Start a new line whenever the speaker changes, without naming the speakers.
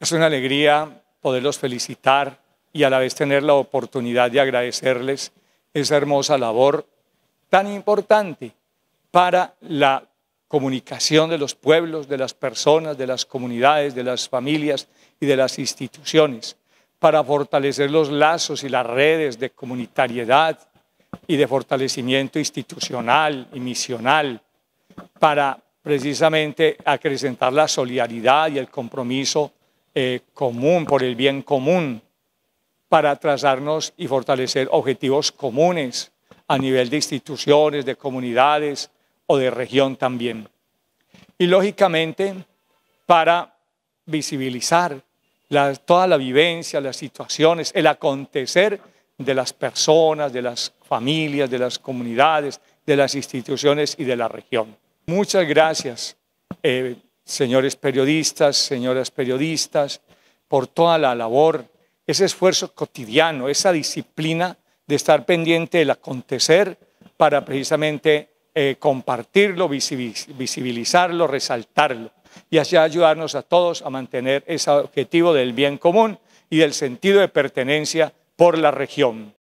Es una alegría poderlos felicitar y a la vez tener la oportunidad de agradecerles esa hermosa labor tan importante para la comunicación de los pueblos, de las personas, de las comunidades, de las familias y de las instituciones, para fortalecer los lazos y las redes de comunitariedad y de fortalecimiento institucional y misional, para precisamente acrecentar la solidaridad y el compromiso eh, común, por el bien común, para trazarnos y fortalecer objetivos comunes a nivel de instituciones, de comunidades o de región también. Y lógicamente, para visibilizar toda la vivencia, las situaciones, el acontecer de las personas, de las familias, de las comunidades, de las instituciones y de la región. Muchas gracias. Eh, señores periodistas, señoras periodistas, por toda la labor, ese esfuerzo cotidiano, esa disciplina de estar pendiente del acontecer para precisamente eh, compartirlo, visibilizarlo, resaltarlo y así ayudarnos a todos a mantener ese objetivo del bien común y del sentido de pertenencia por la región.